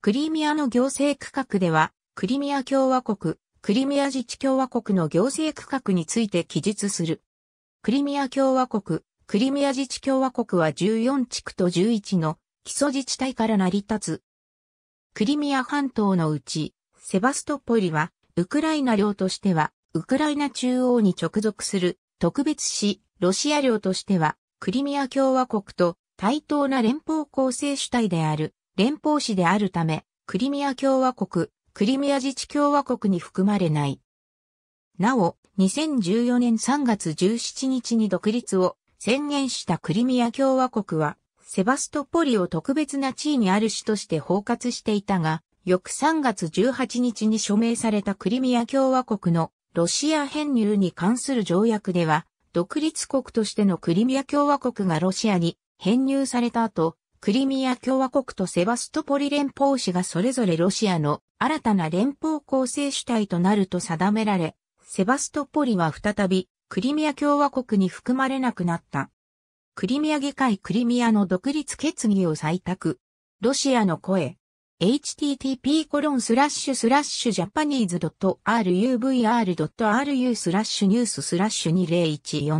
クリミアの行政区画では、クリミア共和国、クリミア自治共和国の行政区画について記述する。クリミア共和国、クリミア自治共和国は14地区と11の基礎自治体から成り立つ。クリミア半島のうち、セバストポリは、ウクライナ領としては、ウクライナ中央に直属する特別市、ロシア領としては、クリミア共和国と対等な連邦構成主体である。連邦市であるため、クリミア共和国、クリミア自治共和国に含まれない。なお、2014年3月17日に独立を宣言したクリミア共和国は、セバストポリを特別な地位にある市として包括していたが、翌3月18日に署名されたクリミア共和国のロシア編入に関する条約では、独立国としてのクリミア共和国がロシアに編入された後、クリミア共和国とセバストポリ連邦市がそれぞれロシアの新たな連邦構成主体となると定められ、セバストポリは再びクリミア共和国に含まれなくなった。クリミア議会クリミアの独立決議を採択。ロシアの声。http コロンスラッシュスラッシュジャパニーズ .ruvr.ru スラッシュニューススラッシュ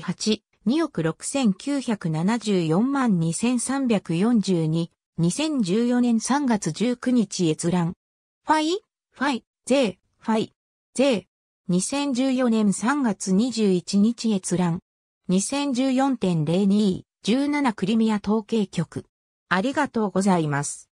2014038 2億6974万2342、2014年3月19日閲覧。ファイ、ファイ、ー、ファイ、ー、2014年3月21日閲覧。2014.02、17クリミア統計局。ありがとうございます。